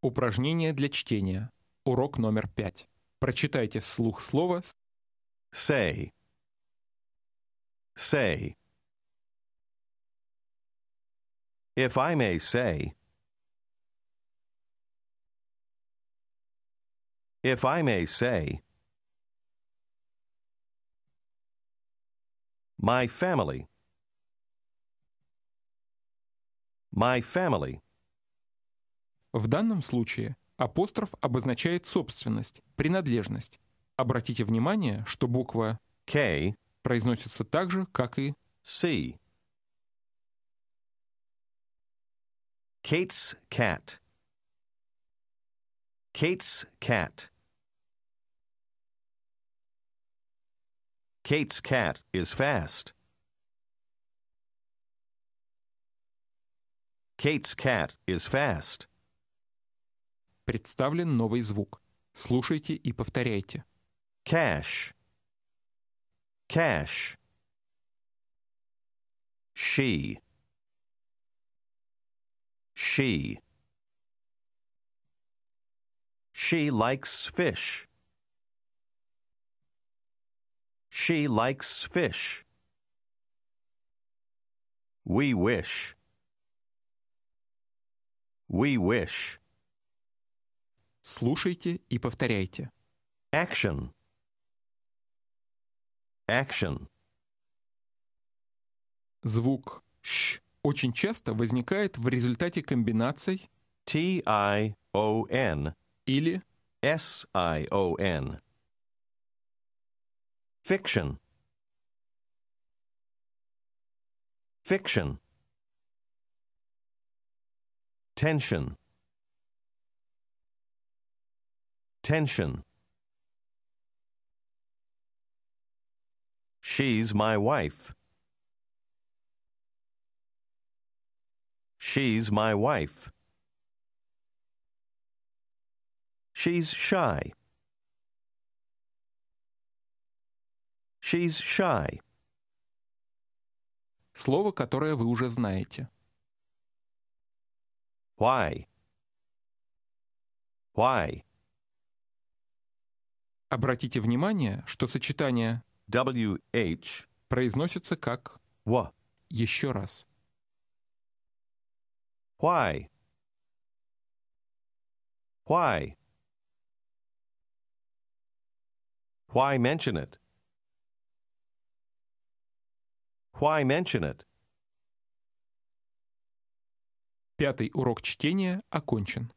Упражнение для чтения. Урок номер пять. Прочитайте вслух слово say. Say. If I may say. If I may say. My family. My family. В данном случае апостроф обозначает собственность, принадлежность. Обратите внимание, что буква «K» произносится так же, как и «C». Kate's cat. Kate's cat. Kate's cat is fast. Kate's cat is fast. Представлен новый звук. Слушайте и повторяйте. Cash. Cash. She. She. She likes fish. She likes fish. We wish. We wish. Слушайте и повторяйте. Action. Action. Звук «щ» очень часто возникает в результате комбинаций T-I-O-N или S-I-O-N. Fiction. Fiction. Tension. attention. She's my wife. She's my wife. She's shy. She's shy. Слово, которое вы уже знаете. Why? Why? Обратите внимание, что сочетание WH произносится как W. Еще раз. Why? Why? Why mention it? Why mention it? Пятый урок чтения окончен.